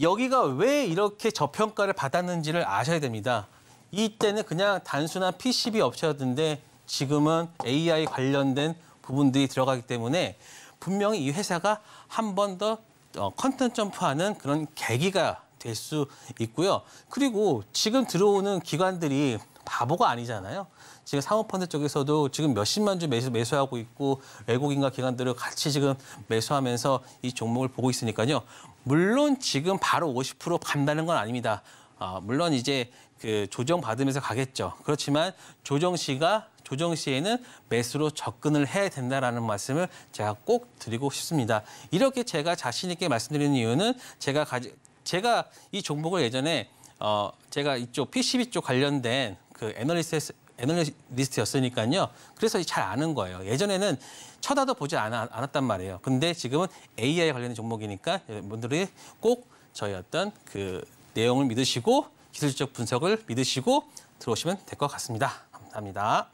Speaker 2: 여기가 왜 이렇게 저평가를 받았는지를 아셔야 됩니다. 이때는 그냥 단순한 PCB 업체였는데 지금은 AI 관련된 부분들이 들어가기 때문에 분명히 이 회사가 한 번 더컨텐 어, 점프하는 그런 계기가 될 수 있고요. 그리고 지금 들어오는 기관들이 바보가 아니잖아요. 지금 사모펀드 쪽에서도 지금 몇십만 주 매수, 매수하고 있고 외국인과 기관들을 같이 지금 매수하면서 이 종목을 보고 있으니까요. 물론 지금 바로 50% 간다는 건 아닙니다. 아, 물론 이제 그 조정 받으면서 가겠죠. 그렇지만 조정 시가 조정 시에는 매수로 접근을 해야 된다라는 말씀을 제가 꼭 드리고 싶습니다. 이렇게 제가 자신 있게 말씀드리는 이유는 제가 가지 제가 이 종목을 예전에 어 제가 이쪽 PCB 쪽 관련된 그 애널리스트, 애널리스트였으니까요. 그래서 잘 아는 거예요. 예전에는 쳐다도 보지 않아, 않았단 말이에요. 근데 지금은 AI 관련 종목이니까 여러분들이 꼭 저희 어떤 그 내용을 믿으시고 기술적 분석을 믿으시고 들어오시면 될 것 같습니다. 감사합니다.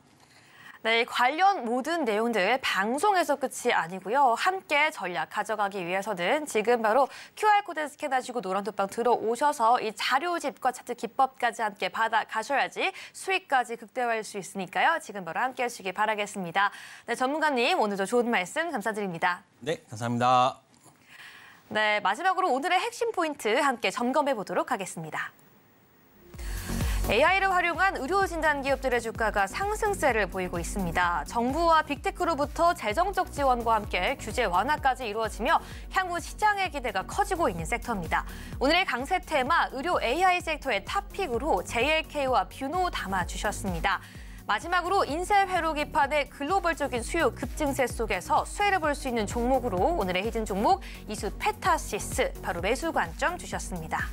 Speaker 1: 네, 관련 모든 내용들 방송에서 끝이 아니고요. 함께 전략 가져가기 위해서는 지금 바로 QR코드 스캔하시고 노란톡방 들어오셔서 이 자료집과 차트 기법까지 함께 받아가셔야지 수익까지 극대화할 수 있으니까요. 지금 바로 함께 하시길 바라겠습니다. 네, 전문가님 오늘도 좋은 말씀 감사드립니다.
Speaker 2: 네, 감사합니다.
Speaker 1: 네, 마지막으로 오늘의 핵심 포인트 함께 점검해 보도록 하겠습니다. AI를 활용한 의료 진단 기업들의 주가가 상승세를 보이고 있습니다. 정부와 빅테크로부터 재정적 지원과 함께 규제 완화까지 이루어지며 향후 시장의 기대가 커지고 있는 섹터입니다. 오늘의 강세 테마 의료 AI 섹터의 탑픽으로 JLK와 뷰노 담아주셨습니다. 마지막으로 인셀 회로 기판의 글로벌적인 수요 급증세 속에서 수혜를 볼 수 있는 종목으로 오늘의 히든 종목 이수 페타시스 바로 매수 관점 주셨습니다.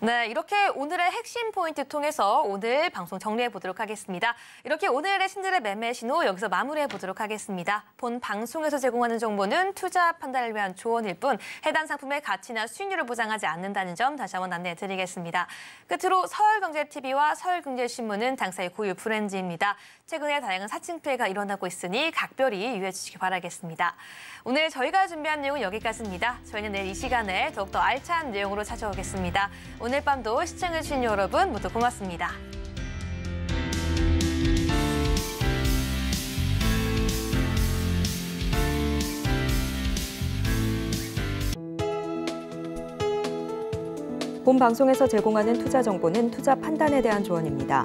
Speaker 1: 네, 이렇게 오늘의 핵심 포인트 통해서 오늘 방송 정리해 보도록 하겠습니다. 이렇게 오늘의 신들의 매매 신호 여기서 마무리해 보도록 하겠습니다. 본 방송에서 제공하는 정보는 투자 판단을 위한 조언일 뿐 해당 상품의 가치나 수익률을 보장하지 않는다는 점 다시 한번 안내해 드리겠습니다. 끝으로 서울경제TV와 서울경제신문은 당사의 고유 브랜드입니다. 최근에 다양한 사칭피해가 일어나고 있으니 각별히 유의해 주시기 바라겠습니다. 오늘 저희가 준비한 내용은 여기까지입니다. 저희는 내일 이 시간에 더욱더 알찬 내용으로 찾아오겠습니다. 오늘 밤도 시청해주신 여러분 모두 고맙습니다. 본 방송에서 제공하는 투자 정보는 투자 판단에 대한 조언입니다.